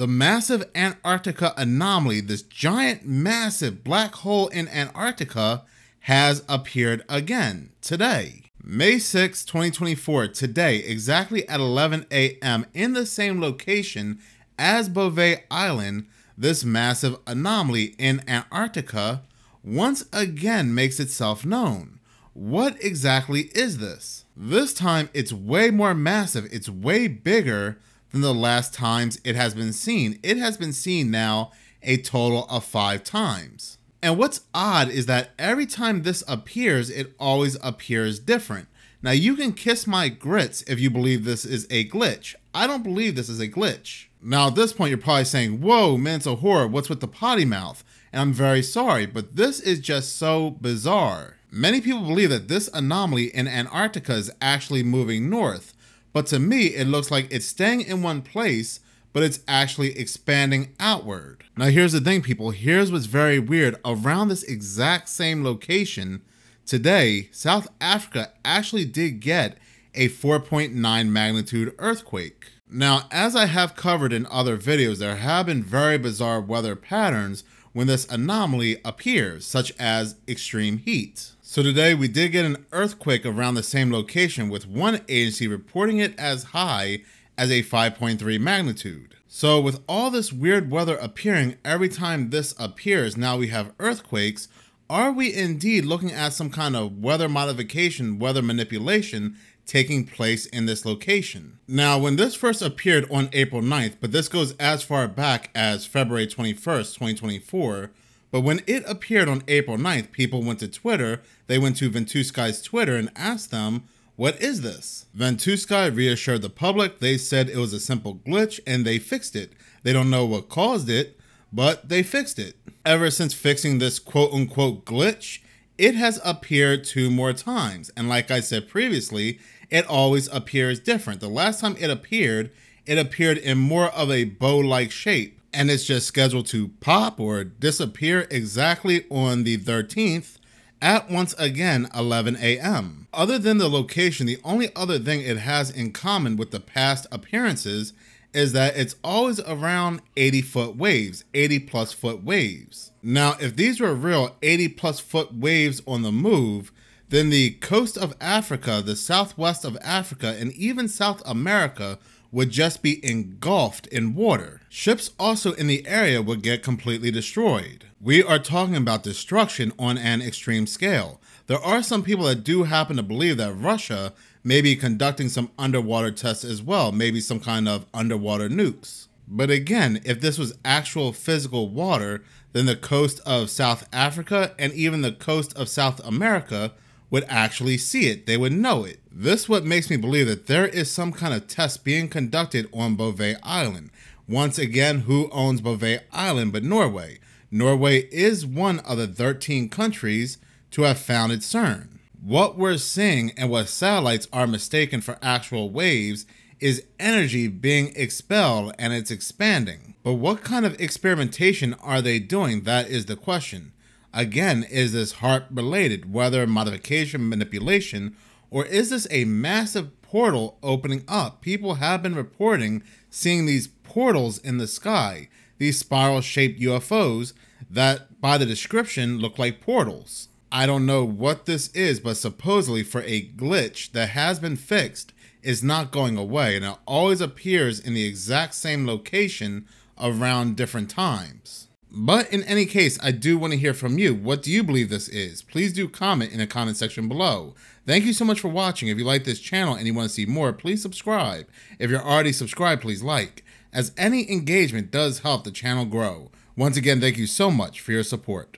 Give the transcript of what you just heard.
the massive Antarctica anomaly, this giant, massive black hole in Antarctica, has appeared again today. May 6, 2024, today, exactly at 11 a.m., in the same location as Beauvais Island, this massive anomaly in Antarctica once again makes itself known. What exactly is this? This time, it's way more massive, it's way bigger than the last times it has been seen. It has been seen now a total of five times. And what's odd is that every time this appears, it always appears different. Now you can kiss my grits if you believe this is a glitch. I don't believe this is a glitch. Now at this point you're probably saying, whoa, mental horror, what's with the potty mouth? And I'm very sorry, but this is just so bizarre. Many people believe that this anomaly in Antarctica is actually moving north, but to me, it looks like it's staying in one place, but it's actually expanding outward. Now here's the thing people, here's what's very weird. Around this exact same location, today, South Africa actually did get a 4.9 magnitude earthquake. Now, as I have covered in other videos, there have been very bizarre weather patterns when this anomaly appears, such as extreme heat. So today we did get an earthquake around the same location with one agency reporting it as high as a 5.3 magnitude. So with all this weird weather appearing every time this appears, now we have earthquakes are we indeed looking at some kind of weather modification, weather manipulation taking place in this location? Now, when this first appeared on April 9th, but this goes as far back as February 21st, 2024, but when it appeared on April 9th, people went to Twitter, they went to Ventusky's Twitter and asked them, what is this? Ventusky reassured the public, they said it was a simple glitch and they fixed it. They don't know what caused it, but they fixed it. Ever since fixing this quote unquote glitch, it has appeared two more times. And like I said previously, it always appears different. The last time it appeared, it appeared in more of a bow like shape. And it's just scheduled to pop or disappear exactly on the 13th at once again 11 a.m. Other than the location, the only other thing it has in common with the past appearances is that it's always around 80 foot waves, 80 plus foot waves. Now, if these were real 80 plus foot waves on the move, then the coast of Africa, the southwest of Africa, and even South America would just be engulfed in water. Ships also in the area would get completely destroyed. We are talking about destruction on an extreme scale. There are some people that do happen to believe that Russia maybe conducting some underwater tests as well, maybe some kind of underwater nukes. But again, if this was actual physical water, then the coast of South Africa and even the coast of South America would actually see it. They would know it. This what makes me believe that there is some kind of test being conducted on Beauvais Island. Once again, who owns Beauvais Island but Norway? Norway is one of the 13 countries to have founded CERN. What we're seeing and what satellites are mistaken for actual waves is energy being expelled and it's expanding. But what kind of experimentation are they doing? That is the question. Again, is this heart related, whether modification, manipulation, or is this a massive portal opening up? People have been reporting seeing these portals in the sky, these spiral shaped UFOs that, by the description, look like portals. I don't know what this is, but supposedly for a glitch that has been fixed is not going away and it always appears in the exact same location around different times. But in any case, I do want to hear from you. What do you believe this is? Please do comment in the comment section below. Thank you so much for watching. If you like this channel and you want to see more, please subscribe. If you're already subscribed, please like, as any engagement does help the channel grow. Once again, thank you so much for your support.